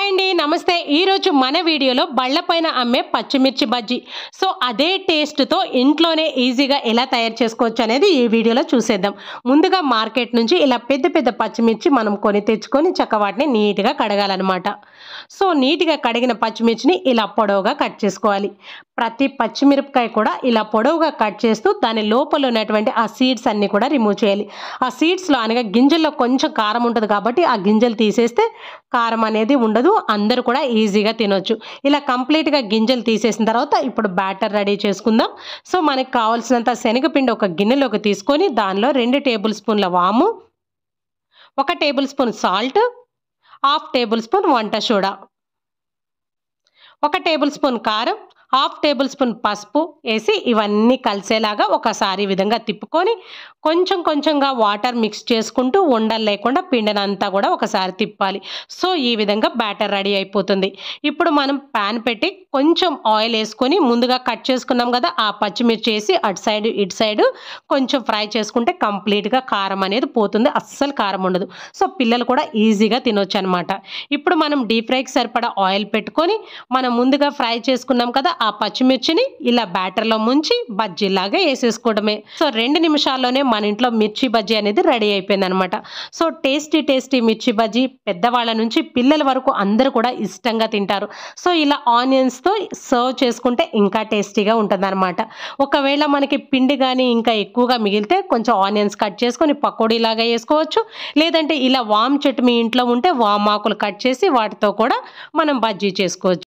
hi అండి నమస్తే ఈరోజు మన వీడియోలో బళ్ళపైన అమ్మే పచ్చిమిర్చి బజ్జీ సో అదే టేస్ట్తో ఇంట్లోనే ఈజీగా ఎలా తయారు చేసుకోవచ్చు అనేది ఈ వీడియోలో చూసేద్దాం ముందుగా మార్కెట్ నుంచి ఇలా పెద్ద పెద్ద పచ్చిమిర్చి మనం కొని తెచ్చుకొని చక్క వాటిని నీట్గా కడగాలన్నమాట సో నీట్గా కడిగిన పచ్చిమిర్చిని ఇలా పొడవుగా కట్ చేసుకోవాలి ప్రతి పచ్చిమిరపకాయ కూడా ఇలా పొడవుగా కట్ చేస్తూ దాని లోపల ఉన్నటువంటి ఆ సీడ్స్ అన్ని కూడా రిమూవ్ చేయాలి ఆ సీడ్స్లో అనగా గింజల్లో కొంచెం కారం ఉంటుంది కాబట్టి ఆ గింజలు తీసేస్తే కారం అనేది ఉండదు అందరూ కూడా ఈజీగా తినొచ్చు ఇలా కంప్లీట్గా గింజలు తీసేసిన తర్వాత ఇప్పుడు బ్యాటర్ రెడీ చేసుకుందాం సో మనకి కావాల్సినంత శనగపిండి ఒక గిన్నెలోకి తీసుకొని దానిలో రెండు టేబుల్ స్పూన్ల వాము ఒక tablespoon salt half tablespoon వంట సోడా ఒక టేబుల్ స్పూన్ కారం హాఫ్ టేబుల్ స్పూన్ పసుపు వేసి ఇవన్నీ కలిసేలాగా ఒకసారి విధంగా తిప్పుకొని కొంచెం కొంచెంగా వాటర్ మిక్స్ చేసుకుంటూ ఉండలు లేకుండా పిండినంతా కూడా ఒకసారి తిప్పాలి సో ఈ విధంగా బ్యాటర్ రెడీ అయిపోతుంది ఇప్పుడు మనం ప్యాన్ పెట్టి కొంచెం ఆయిల్ వేసుకొని ముందుగా కట్ చేసుకున్నాం కదా ఆ పచ్చిమిర్చి వేసి అటు సైడ్ ఇటు సైడ్ కొంచెం ఫ్రై చేసుకుంటే కంప్లీట్గా కారం అనేది పోతుంది అస్సలు కారం ఉండదు సో పిల్లలు కూడా ఈజీగా తినొచ్చు అనమాట ఇప్పుడు మనం డీప్ ఫ్రైకి సరిపడా ఆయిల్ పెట్టుకొని మనం ముందుగా ఫ్రై చేసుకున్నాం కదా ఆ పచ్చిమిర్చిని ఇలా బ్యాటర్లో ముంచి బజ్జీలాగా వేసేసుకోవడమే సో రెండు నిమిషాల్లోనే మన ఇంట్లో మిర్చి బజ్జీ అనేది రెడీ అయిపోయింది అనమాట సో టేస్టీ టేస్టీ మిర్చి బజ్జీ పెద్దవాళ్ళ నుంచి పిల్లల వరకు అందరూ కూడా ఇష్టంగా తింటారు సో ఇలా ఆనియన్స్తో సర్వ్ చేసుకుంటే ఇంకా టేస్టీగా ఉంటుందన్నమాట ఒకవేళ మనకి పిండి కానీ ఇంకా ఎక్కువగా మిగిలితే కొంచెం ఆనియన్స్ కట్ చేసుకొని పకోడీలాగా వేసుకోవచ్చు లేదంటే ఇలా వామ్ చెట్టు మీ ఇంట్లో ఉంటే వామ్ ఆకులు కట్ చేసి వాటితో కూడా మనం బజ్జీ చేసుకోవచ్చు